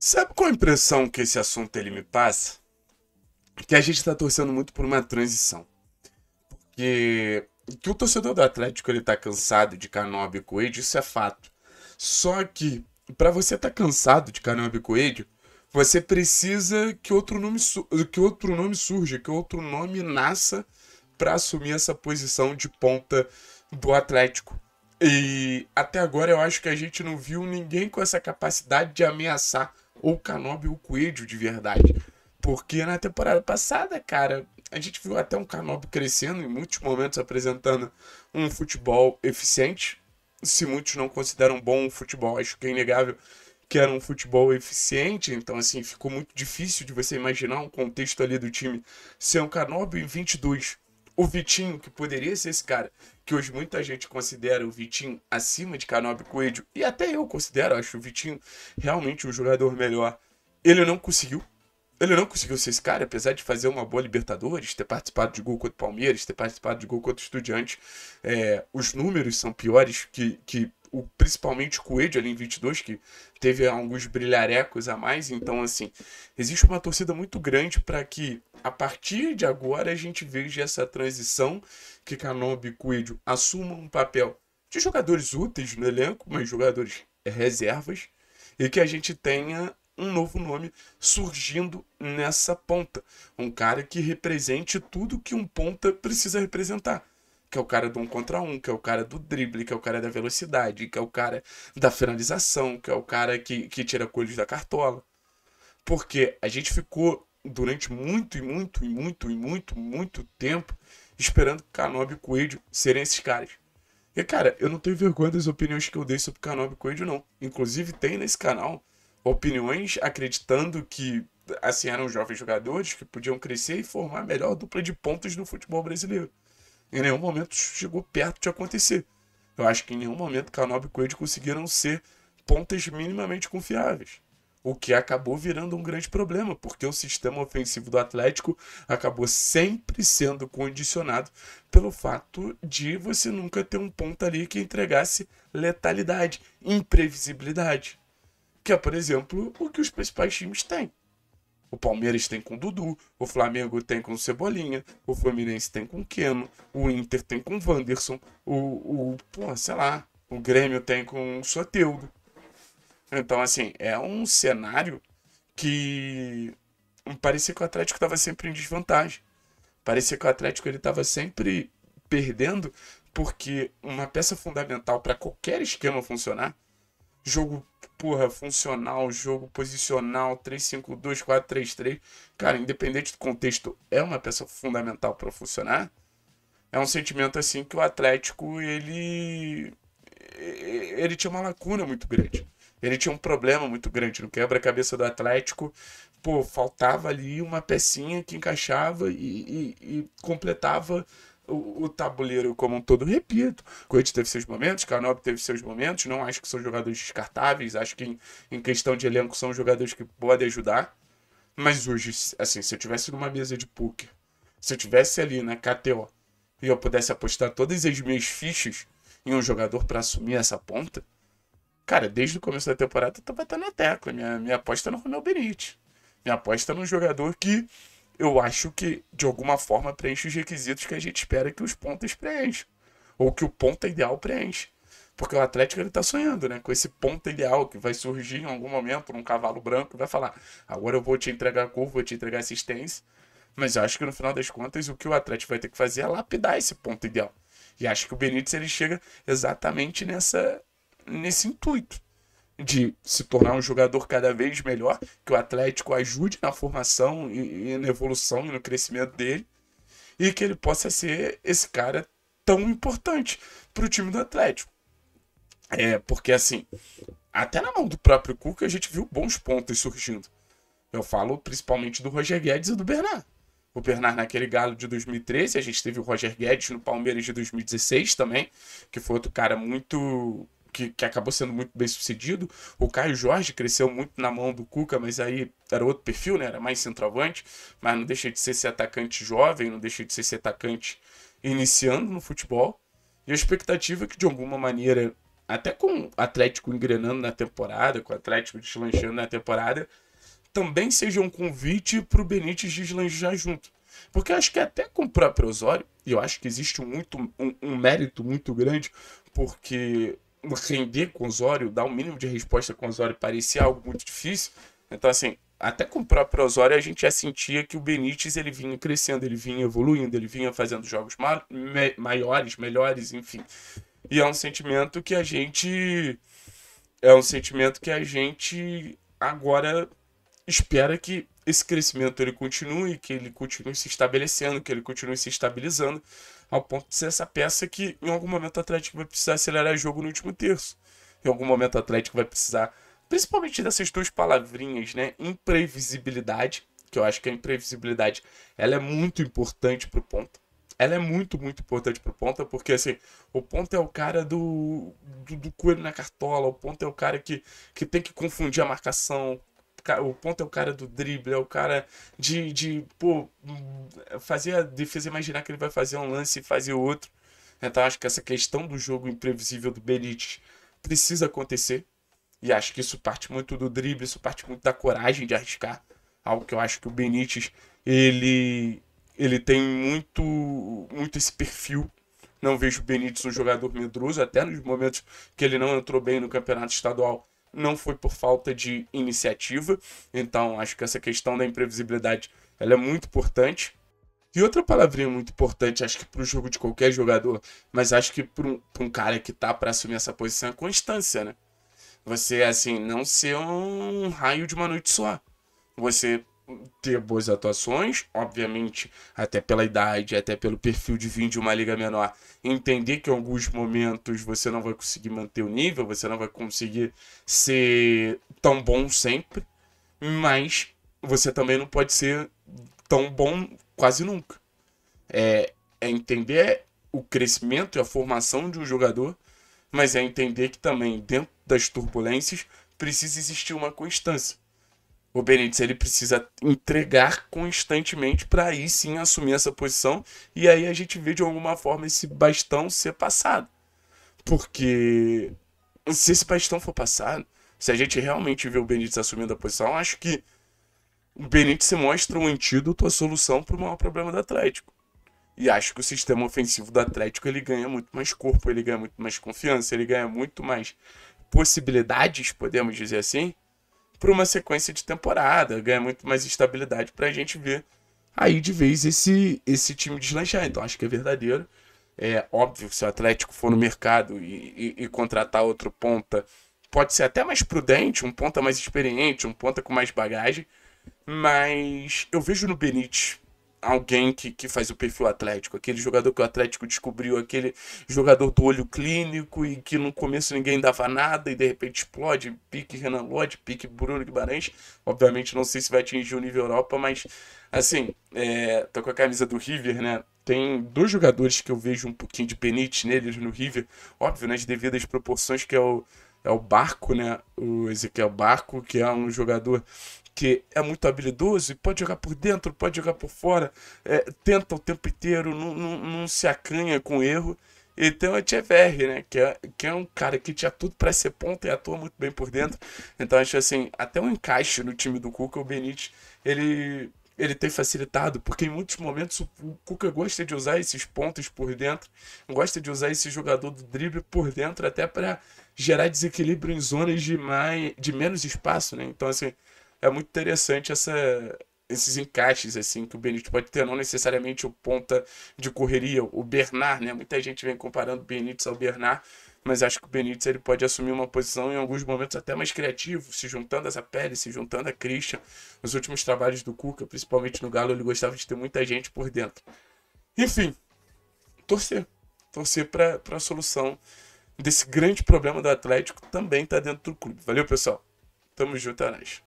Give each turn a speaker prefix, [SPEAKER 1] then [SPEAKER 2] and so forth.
[SPEAKER 1] Sabe qual a impressão que esse assunto ele me passa? Que a gente está torcendo muito por uma transição. Porque que o torcedor do Atlético ele tá cansado de Canobi Coelho, isso é fato. Só que para você estar tá cansado de Canobi Coelho, você precisa que outro nome que outro nome surja, que outro nome nasça para assumir essa posição de ponta do Atlético. E até agora eu acho que a gente não viu ninguém com essa capacidade de ameaçar ou o Canobi ou o Coelho de verdade. Porque na temporada passada, cara, a gente viu até um Canobi crescendo, em muitos momentos apresentando um futebol eficiente. Se muitos não consideram bom o futebol, acho que é inegável que era um futebol eficiente, então assim, ficou muito difícil de você imaginar um contexto ali do time ser um Canobi em 22 o Vitinho, que poderia ser esse cara, que hoje muita gente considera o Vitinho acima de Canobi Coelho, e até eu considero, acho o Vitinho realmente um jogador melhor. Ele não conseguiu. Ele não conseguiu ser esse cara, apesar de fazer uma boa Libertadores, ter participado de gol contra o Palmeiras, ter participado de gol contra o Estudiante. É, os números são piores que, que o, principalmente o Coelho ali em 22, que teve alguns brilharecos a mais. Então, assim, existe uma torcida muito grande para que, a partir de agora, a gente veja essa transição, que Canobi e Coelho assumam um papel de jogadores úteis no elenco, mas jogadores reservas, e que a gente tenha um novo nome surgindo nessa ponta. Um cara que represente tudo que um ponta precisa representar que é o cara do um contra um, que é o cara do drible, que é o cara da velocidade, que é o cara da finalização, que é o cara que, que tira coelhos da cartola. Porque a gente ficou durante muito e muito e muito e muito, muito tempo esperando Canob e Coelho serem esses caras. E cara, eu não tenho vergonha das opiniões que eu dei sobre Canob e Coelho, não. Inclusive, tem nesse canal opiniões acreditando que assim eram jovens jogadores que podiam crescer e formar a melhor dupla de pontos no futebol brasileiro. Em nenhum momento chegou perto de acontecer. Eu acho que em nenhum momento Canobi e Coelho conseguiram ser pontas minimamente confiáveis. O que acabou virando um grande problema, porque o sistema ofensivo do Atlético acabou sempre sendo condicionado pelo fato de você nunca ter um ponto ali que entregasse letalidade, imprevisibilidade. Que é, por exemplo, o que os principais times têm. O Palmeiras tem com o Dudu, o Flamengo tem com o Cebolinha, o Fluminense tem com o Keno, o Inter tem com o Wanderson, o, o pô, sei lá, o Grêmio tem com o Soteudo. Então, assim, é um cenário que parecia que o Atlético estava sempre em desvantagem. Parecia que o Atlético ele estava sempre perdendo, porque uma peça fundamental para qualquer esquema funcionar, jogo porra, funcional, jogo posicional, 4-3-3. Cara, independente do contexto, é uma peça fundamental para funcionar. É um sentimento assim que o Atlético ele ele tinha uma lacuna muito grande. Ele tinha um problema muito grande no quebra-cabeça do Atlético. Pô, faltava ali uma pecinha que encaixava e, e, e completava o, o tabuleiro como um todo. Repito, Coit teve seus momentos, Canop teve seus momentos. Não acho que são jogadores descartáveis. Acho que em, em questão de elenco são jogadores que podem ajudar. Mas hoje, assim, se eu tivesse numa mesa de poker, se eu tivesse ali na KTO e eu pudesse apostar todas as minhas fichas em um jogador para assumir essa ponta, cara, desde o começo da temporada eu tô batendo a tecla. Minha, minha aposta no Romel Benite. Minha aposta num jogador que eu acho que, de alguma forma, preenche os requisitos que a gente espera que os pontas preencham. Ou que o ponta ideal preenche. Porque o Atlético ele tá sonhando, né? Com esse ponto ideal que vai surgir em algum momento, num cavalo branco, vai falar: agora eu vou te entregar curva, vou te entregar assistência. Mas eu acho que no final das contas, o que o Atlético vai ter que fazer é lapidar esse ponto ideal. E acho que o Benítez ele chega exatamente nessa, nesse intuito de se tornar um jogador cada vez melhor, que o Atlético ajude na formação e, e na evolução e no crescimento dele, e que ele possa ser esse cara tão importante para o time do Atlético. É, porque assim, até na mão do próprio Cuca a gente viu bons pontos surgindo. Eu falo principalmente do Roger Guedes e do Bernard. O Bernard naquele galo de 2013, a gente teve o Roger Guedes no Palmeiras de 2016 também, que foi outro cara muito que, que acabou sendo muito bem sucedido. O Caio Jorge cresceu muito na mão do Cuca, mas aí era outro perfil, né? Era mais centroavante, mas não deixa de ser esse atacante jovem, não deixa de ser esse atacante iniciando no futebol. E a expectativa é que, de alguma maneira, até com o Atlético engrenando na temporada, com o Atlético deslanchando na temporada, também seja um convite para o Benítez deslanchar junto. Porque eu acho que até com o próprio Osório, e eu acho que existe muito, um, um mérito muito grande, porque render com o Osório, dar o um mínimo de resposta com o Osório parecia algo muito difícil. Então, assim, até com o próprio Osório a gente já sentia que o Benítez ele vinha crescendo, ele vinha evoluindo, ele vinha fazendo jogos ma me maiores, melhores, enfim. E é um sentimento que a gente é um sentimento que a gente agora espera que esse crescimento ele continue, que ele continue se estabelecendo, que ele continue se estabilizando, ao ponto de ser essa peça que em algum momento o Atlético vai precisar acelerar o jogo no último terço. Em algum momento o Atlético vai precisar, principalmente dessas duas palavrinhas, né? Imprevisibilidade, que eu acho que a imprevisibilidade ela é muito importante para o ponto. Ela é muito, muito importante para o ponta, porque assim, o ponta é o cara do, do, do coelho na cartola, o ponta é o cara que, que tem que confundir a marcação, o ponto é o cara do drible, é o cara de, de pô, hum, fazer a defesa imaginar que ele vai fazer um lance e fazer outro. Então acho que essa questão do jogo imprevisível do Benítez precisa acontecer. E acho que isso parte muito do drible, isso parte muito da coragem de arriscar. Algo que eu acho que o Benítez, ele, ele tem muito, muito esse perfil. Não vejo o Benítez um jogador medroso, até nos momentos que ele não entrou bem no campeonato estadual não foi por falta de iniciativa. Então, acho que essa questão da imprevisibilidade ela é muito importante. E outra palavrinha muito importante, acho que para o jogo de qualquer jogador, mas acho que para um, um, cara que tá para assumir essa posição é constância, né? Você, assim, não ser um raio de uma noite só. Você ter boas atuações, obviamente, até pela idade, até pelo perfil de vir de uma liga menor, entender que em alguns momentos você não vai conseguir manter o nível, você não vai conseguir ser tão bom sempre, mas você também não pode ser tão bom quase nunca. É, é entender o crescimento e a formação de um jogador, mas é entender que também dentro das turbulências precisa existir uma constância o Benítez ele precisa entregar constantemente para aí sim assumir essa posição e aí a gente vê de alguma forma esse bastão ser passado. Porque se esse bastão for passado, se a gente realmente vê o Benítez assumindo a posição, acho que o Benítez se mostra um antídoto, a solução para o maior problema do Atlético. E acho que o sistema ofensivo do Atlético ele ganha muito mais corpo, ele ganha muito mais confiança, ele ganha muito mais possibilidades, podemos dizer assim, para uma sequência de temporada, ganha muito mais estabilidade para a gente ver aí de vez esse, esse time deslanchar. Então acho que é verdadeiro. É óbvio que se o Atlético for no mercado e, e, e contratar outro ponta, pode ser até mais prudente, um ponta mais experiente, um ponta com mais bagagem. Mas eu vejo no Benítez alguém que, que faz o perfil atlético, aquele jogador que o Atlético descobriu, aquele jogador do olho clínico e que no começo ninguém dava nada e de repente explode, pique Renan Lodge, pique Bruno Guimarães, obviamente não sei se vai atingir o nível Europa, mas assim, é, tô com a camisa do River, né, tem dois jogadores que eu vejo um pouquinho de penite neles no River, óbvio, nas né? devidas proporções, que é o é o Barco, né? O Ezequiel Barco, que é um jogador que é muito habilidoso e pode jogar por dentro, pode jogar por fora, é, tenta o tempo inteiro, não, não, não, se acanha com erro. E tem o Echeverri, né? Que é, que é um cara que tinha tudo para ser ponta e atua muito bem por dentro. Então acho assim, até um encaixe no time do Cuca, o Benítez, ele, ele tem facilitado, porque em muitos momentos o, o Cuca gosta de usar esses pontos por dentro, gosta de usar esse jogador do drible por dentro, até para gerar desequilíbrio em zonas de, mais, de menos espaço, né? Então assim, é muito interessante essa, esses encaixes assim que o Benítez pode ter, não necessariamente o ponta de correria, o Bernard, né? Muita gente vem comparando o Benítez ao Bernard, mas acho que o Benítez ele pode assumir uma posição em alguns momentos até mais criativo, se juntando a Zapelli, se juntando a Christian. Nos últimos trabalhos do Cuca, principalmente no Galo, ele gostava de ter muita gente por dentro. Enfim, torcer. Torcer para a solução desse grande problema do Atlético também tá dentro do clube. Valeu, pessoal. Tamo junto, é